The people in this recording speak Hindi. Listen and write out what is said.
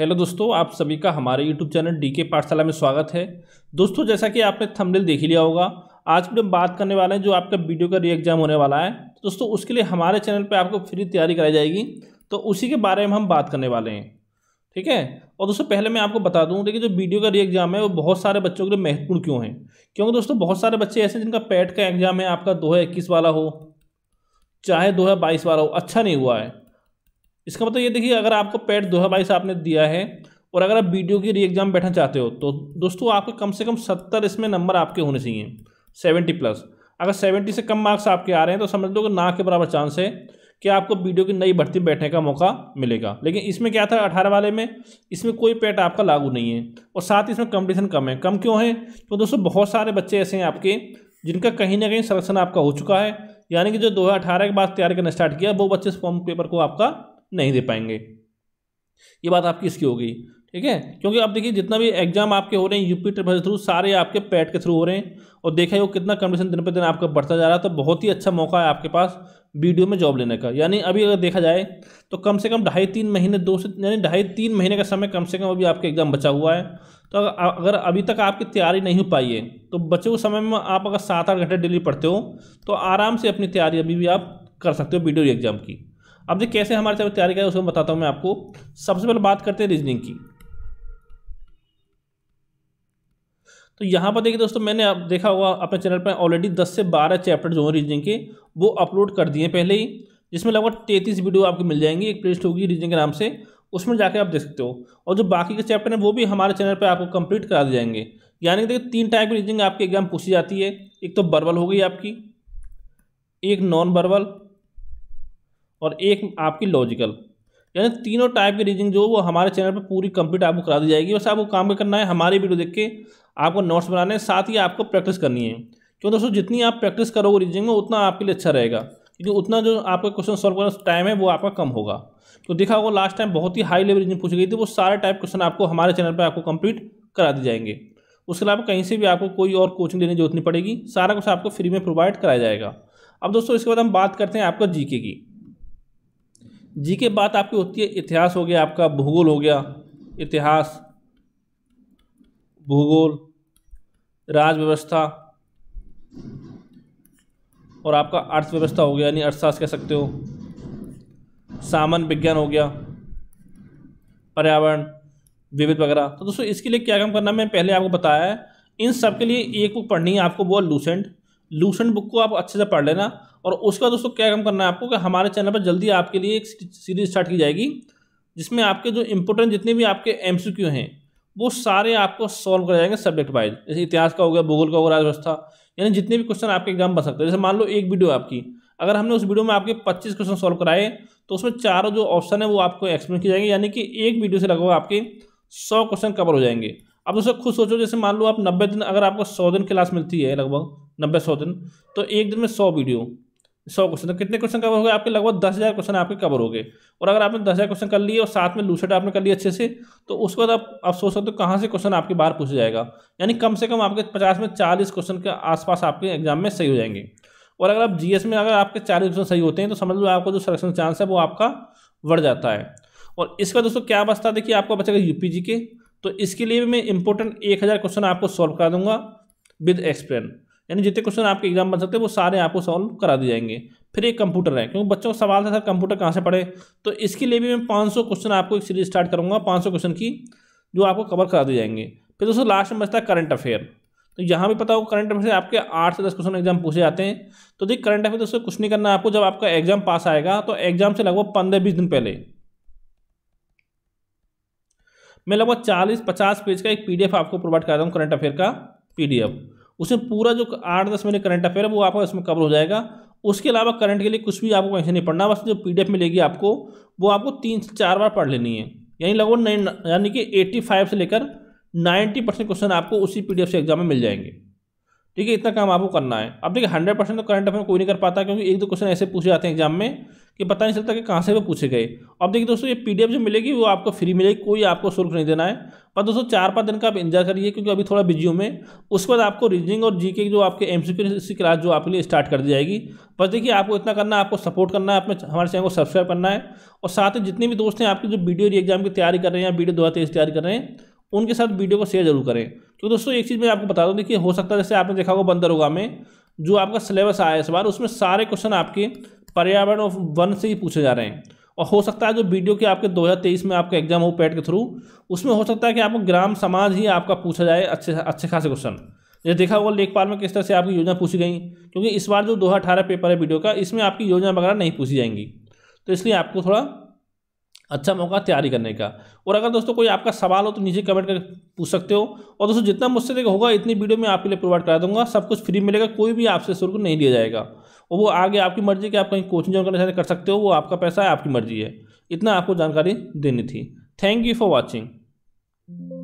हेलो दोस्तों आप सभी का हमारे यूट्यूब चैनल डी के पाठशाला में स्वागत है दोस्तों जैसा कि आपने थंबनेल देख लिया होगा आज हम बात करने वाले हैं जो आपका वीडियो का री एग्जाम होने वाला है तो दोस्तों उसके लिए हमारे चैनल पर आपको फ्री तैयारी कराई जाएगी तो उसी के बारे में हम बात करने वाले हैं ठीक है और दोस्तों पहले मैं आपको बता दूँ देखिए जो वीडियो का री एग्जाम है वो बहुत सारे बच्चों के लिए महत्वपूर्ण क्यों है क्योंकि दोस्तों बहुत सारे बच्चे ऐसे जिनका पैट e का एग्जाम है आपका दो वाला हो चाहे दो वाला हो अच्छा नहीं हुआ है इसका मतलब ये देखिए अगर आपको पैट दो हज़ार बाईस आपने दिया है और अगर आप वीडियो की री एग्ज़ाम बैठना चाहते हो तो दोस्तों आपके कम से कम सत्तर इसमें नंबर आपके होने चाहिए सेवेंटी प्लस अगर सेवेंटी से कम मार्क्स आपके आ रहे हैं तो समझ लो कि ना के बराबर चांस है कि आपको वीडियो की नई भर्ती बैठने का मौका मिलेगा लेकिन इसमें क्या था अठारह वाले में इसमें कोई पेट आपका लागू नहीं है और साथ ही इसमें कंपटीशन कम है कम क्यों है तो दोस्तों बहुत सारे बच्चे ऐसे हैं आपके जिनका कहीं ना कहीं सलेक्शन आपका हो चुका है यानी कि जो 2018 के बाद तैयारी करना स्टार्ट किया वो बच्चे फॉर्म पेपर को आपका नहीं दे पाएंगे ये बात आपकी इसकी होगी ठीक है क्योंकि आप देखिए जितना भी एग्जाम आपके हो रहे हैं यूपी ट्रिपल थ्रू सारे आपके पैट के थ्रू हो रहे हैं और देखा वो कितना कंपटीशन दिन पर दिन आपका बढ़ता जा रहा है तो बहुत ही अच्छा मौका है आपके पास बीडीओ में जॉब लेने का यानी अभी अगर देखा जाए तो कम से कम ढाई तीन महीने दो से यानी ढाई तीन महीने का समय कम से कम अभी आपके एग्ज़ाम बचा हुआ है तो अगर अभी तक आपकी तैयारी नहीं हो पाई है तो बचे हुए समय में आप अगर सात आठ घंटे डेली पढ़ते हो तो आराम से अपनी तैयारी अभी भी आप कर सकते हो बीडीओ एग्ज़ाम की अब देखिए कैसे हमारे साथ तैयारी करें उसको बताता हूँ मैं आपको सबसे पहले बात करते हैं रीजनिंग की तो यहाँ पर देखिए दोस्तों मैंने आप देखा होगा अपने चैनल पर ऑलरेडी 10 से 12 चैप्टर जो हैं रीजनिंग के वो अपलोड कर दिए पहले ही जिसमें लगभग तैंतीस वीडियो आपको मिल जाएंगी एक प्लेस्ट होगी रीजनिंग के नाम से उसमें जाकर आप देख सकते हो और जो बाकी के चैप्टर हैं वो भी हमारे चैनल पर आपको कंप्लीट करा दिए जाएंगे यानी कि देखिए तीन टाइप की रीजनिंग आपके एग्जाम पूछी जाती है एक तो बर्बल हो गई आपकी एक नॉन बर्बल और एक आपकी लॉजिकल यानी तीनों टाइप की रीजनिंग जो वो हमारे चैनल पर पूरी कंप्लीट आपको करा दी जाएगी बस आपको काम करना है हमारी वीडियो देख के आपको नोट्स बनाने हैं साथ ही आपको प्रैक्टिस करनी है क्यों दोस्तों जितनी आप प्रैक्टिस करोगे रीजनिंग में उतना आपके लिए अच्छा रहेगा क्योंकि उतना जो आपका क्वेश्चन सॉल्व करने टाइम है वो आपका कम होगा तो देखा होगा लास्ट टाइम बहुत ही हाई लेवल रीजनिंग पूछी गई थी वो सारे टाइप क्वेश्चन आपको हमारे चैनल पर आपको कंप्लीट करा दिए जाएंगे उसके अलावा कहीं से भी आपको कोई और कोचिंग लेने की जरूरत नहीं पड़ेगी सारा कुछ आपको फ्री में प्रोवाइड कराया जाएगा अब दोस्तों इसके बाद हम बात करते हैं आपका जीके की जी के बात आपकी होती है इतिहास हो गया आपका भूगोल हो गया इतिहास भूगोल राज व्यवस्था और आपका अर्थव्यवस्था हो गया यानी अर्थशास्त्र कह सकते हो सामान्य विज्ञान हो गया पर्यावरण विविध वगैरह तो दोस्तों इसके लिए क्या काम करना मैंने पहले आपको बताया है इन सब के लिए एक बुक पढ़नी है आपको वो लूसेंट लूसेंट बुक को आप अच्छे से पढ़ लेना और उसका दोस्तों क्या काम करना है आपको कि हमारे चैनल पर जल्दी आपके लिए एक सीरीज स्टार्ट की जाएगी जिसमें आपके जो इंपॉर्टेंट जितने भी आपके एम हैं वो सारे आपको सॉल्व कर जाएंगे सब्जेक्ट वाइज जैसे इतिहास का हो गया भूगोल का हो गया व्यवस्था यानी जितने भी क्वेश्चन आपके एग्जाम बन सकते हैं जैसे मान लो एक वीडियो आपकी अगर हमने उस वीडियो में आपके 25 क्वेश्चन सॉल्व कराए तो उसमें चारों जो ऑप्शन है वो आपको एक्सप्लेन किए जाएंगे यानी कि एक वीडियो से लगभग आपके सौ क्वेश्चन कवर हो जाएंगे अब दोस्तों खुद सोचो जैसे मान लो आप नब्बे दिन अगर आपको सौ दिन क्लास मिलती है लगभग नब्बे सौ दिन तो एक दिन में सौ वीडियो सौ क्वेश्चन तो कितने क्वेश्चन कवर हो गए आपके लगभग दस हज़ार क्वेश्चन आपके कवर हो गए और अगर आपने दस हज़ार क्वेश्चन कर लिए और साथ में लूसेट आपने कर लिए अच्छे से तो उसके बाद आप आप सोच सकते हो कहाँ से क्वेश्चन आपके बाहर पूछा जाएगा यानी कम से कम आपके पचास में चालीस क्वेश्चन के आसपास आपके एग्जाम में सही हो जाएंगे और अगर आप जीएस में अगर आपके चालीस क्वेश्चन सही होते हैं तो समझ लो आपका जो सलेक्शन चांस है वो आपका बढ़ जाता है और इसका दोस्तों क्या बचता देखिए आपका बचेगा यू के तो इसके लिए भी मैं इंपॉर्टेंट एक हज़ार क्वेश्चन आपको सॉल्व करा दूंगा विद एक्सप्लेन यानी जितने क्वेश्चन आपके एग्जाम बन सकते हैं वो सारे आपको सॉल्व करा दिए जाएंगे फिर एक कंप्यूटर है क्योंकि बच्चों का सवाल था सर कंप्यूटर कहाँ से पढ़े तो इसके लिए भी मैं 500 क्वेश्चन आपको एक सीरीज स्टार्ट करूँगा 500 क्वेश्चन की जो आपको कवर करा दिए जाएंगे फिर दोस्तों लास्ट में बचता है करंट अफेयर तो यहाँ भी पता हो करंट अफेयर से आपके आठ से दस क्वेश्चन एग्जाम पूछे जाते हैं तो देखिए करंट अफेयर दोस्तों कुछ नहीं करना आपको जब आपका एग्जाम पास आएगा तो एग्जाम से लगभग पंद्रह बीस दिन पहले मैं लगभग चालीस पचास पेज का एक पीडीएफ आपको प्रोवाइड कराता हूँ करंट अफेयर का पीडीएफ उसमें पूरा जो आठ दस महीने करंट अफेयर है वो आपका इसमें कवर हो जाएगा उसके अलावा करंट के लिए कुछ भी आपको कहीं नहीं पढ़ना बस जो पी मिलेगी आपको वो आपको तीन से चार बार पढ़ लेनी है यानी लगभग नाइन यानी कि एट्टी फाइव से लेकर नाइन्टी परसेंट क्वेश्चन आपको उसी पी से एग्जाम में मिल जाएंगे ठीक है इतना काम आपको करना है अब देखिए हंड्रेड परसेंट तो करंट अफेयर कोई नहीं कर पाता क्योंकि एक दो क्वेश्चन ऐसे पूछे जाते हैं एग्जाम में कि पता नहीं चलता कि कहाँ से वो पूछे गए अब देखिए दोस्तों ये पीडीएफ जो मिलेगी वो आपको फ्री मिलेगी कोई आपको शुल्क नहीं देना है पर दोस्तों चार पाँच दिन का आप इंतजार करिए क्योंकि अभी थोड़ा बिजी हूँ मैं उसके बाद आपको रीजनिंग और जीके जो आपके एम सी क्लास जो आपके लिए स्टार्ट कर दी जाएगी बस देखिए आपको इतना करना है आपको सपोर्ट करना है अपने हमारे चैनल को सब्सक्राइब करना है और साथ ही जितने भी दोस्त हैं आपकी जो वीडियो एग्जाम की तैयारी कर रहे हैं या वीडियो दो तैयारी कर रहे हैं उनके साथ वीडियो को शेयर जरूर करें क्योंकि तो दोस्तों एक चीज़ मैं आपको बता दूँ देखिए हो सकता है जैसे आपने देखा होगा बंदरोगा में जो आपका सिलेबस आया इस बार उसमें सारे क्वेश्चन आपके पर्यावरण और वन से ही पूछे जा रहे हैं और हो सकता है जो वीडियो के आपके 2023 में आपका एग्जाम हो पैट के थ्रू उसमें हो सकता है कि आपको ग्राम समाज ही आपका पूछा जाए अच्छे अच्छे खासे क्वेश्चन जैसे देखा होगा लेखपाल में किस तरह से आपकी योजना पूछी गई क्योंकि इस बार जो दो पेपर है वीडियो का इसमें आपकी योजना वगैरह नहीं पूछी जाएंगी तो इसलिए आपको थोड़ा अच्छा मौका तैयारी करने का और अगर दोस्तों कोई आपका सवाल हो तो नीचे कमेंट करके पूछ सकते हो और दोस्तों जितना मुझसे होगा इतनी वीडियो में आपके लिए प्रोवाइड करा दूंगा सब कुछ फ्री मिलेगा कोई भी आपसे शुल्क नहीं दिया जाएगा और वो आगे आपकी मर्ज़ी कि आप कहीं कोचिंग ज्वाइन करना कर सकते हो वो आपका पैसा है आपकी मर्ज़ी है इतना आपको जानकारी देनी थी थैंक यू फॉर वॉचिंग